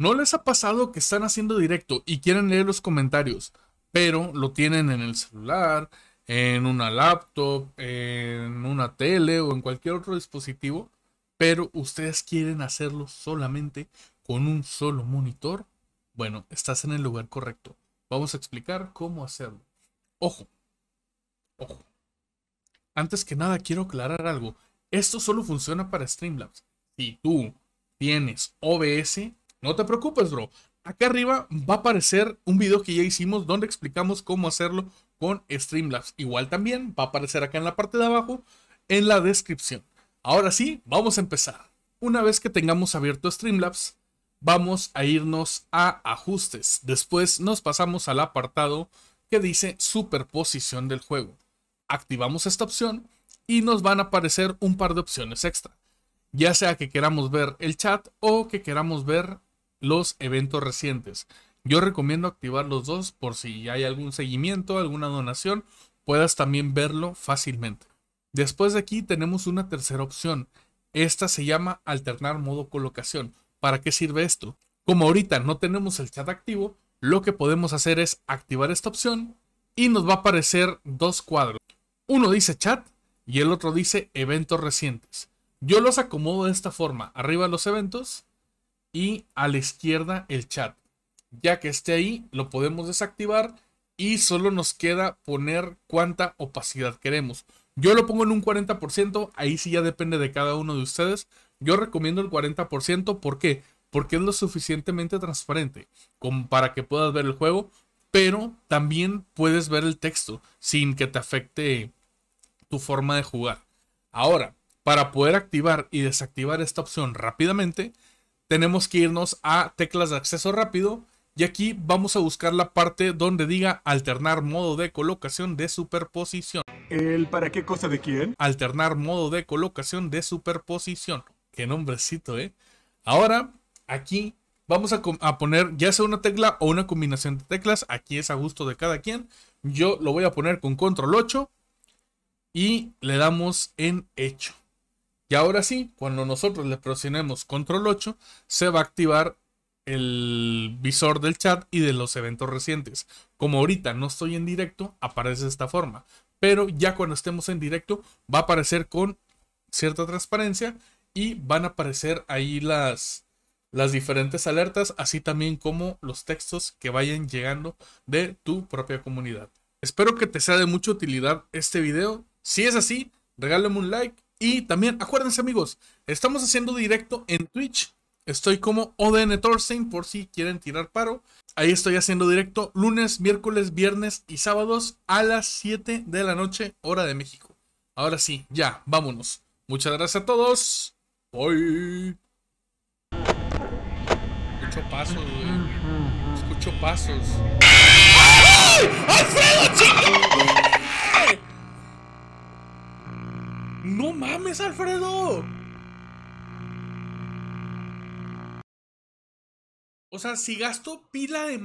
¿No les ha pasado que están haciendo directo y quieren leer los comentarios, pero lo tienen en el celular, en una laptop, en una tele o en cualquier otro dispositivo, pero ustedes quieren hacerlo solamente con un solo monitor? Bueno, estás en el lugar correcto. Vamos a explicar cómo hacerlo. Ojo, ojo. Antes que nada, quiero aclarar algo. Esto solo funciona para Streamlabs. Si tú tienes OBS, no te preocupes, bro. Acá arriba va a aparecer un video que ya hicimos donde explicamos cómo hacerlo con Streamlabs. Igual también va a aparecer acá en la parte de abajo en la descripción. Ahora sí, vamos a empezar. Una vez que tengamos abierto Streamlabs, vamos a irnos a ajustes. Después nos pasamos al apartado que dice superposición del juego. Activamos esta opción y nos van a aparecer un par de opciones extra. Ya sea que queramos ver el chat o que queramos ver los eventos recientes. Yo recomiendo activar los dos por si hay algún seguimiento, alguna donación, puedas también verlo fácilmente. Después de aquí tenemos una tercera opción. Esta se llama alternar modo colocación. ¿Para qué sirve esto? Como ahorita no tenemos el chat activo, lo que podemos hacer es activar esta opción y nos va a aparecer dos cuadros. Uno dice chat y el otro dice eventos recientes. Yo los acomodo de esta forma. Arriba los eventos y a la izquierda el chat. Ya que esté ahí, lo podemos desactivar y solo nos queda poner cuánta opacidad queremos. Yo lo pongo en un 40%, ahí sí ya depende de cada uno de ustedes. Yo recomiendo el 40%, ¿por qué? Porque es lo suficientemente transparente como para que puedas ver el juego, pero también puedes ver el texto sin que te afecte tu forma de jugar. Ahora, para poder activar y desactivar esta opción rápidamente, tenemos que irnos a teclas de acceso rápido y aquí vamos a buscar la parte donde diga alternar modo de colocación de superposición. ¿El para qué cosa de quién? Alternar modo de colocación de superposición. Qué nombrecito, ¿eh? Ahora, aquí vamos a, a, poner ya sea una tecla o una combinación de teclas. Aquí es a gusto de cada quien. Yo lo voy a poner con control 8 y le damos en hecho. Y ahora sí, cuando nosotros le presionemos control 8, se va a activar el visor del chat y de los eventos recientes. Como ahorita no estoy en directo, aparece de esta forma. Pero ya cuando estemos en directo, va a aparecer con cierta transparencia y van a aparecer ahí las, las diferentes alertas, así también como los textos que vayan llegando de tu propia comunidad. Espero que te sea de mucha utilidad este video. Si es así, regálame un like y también, acuérdense amigos, estamos haciendo directo en Twitch. Estoy como ODN Thorstein por si quieren tirar paro. Ahí estoy haciendo directo lunes, miércoles, viernes y sábados a las 7 de la noche, hora de México. Ahora sí, ya, vámonos. Muchas gracias a todos. hoy Escucho pasos, Escucho pasos. mames, Alfredo! O sea, si gasto pila de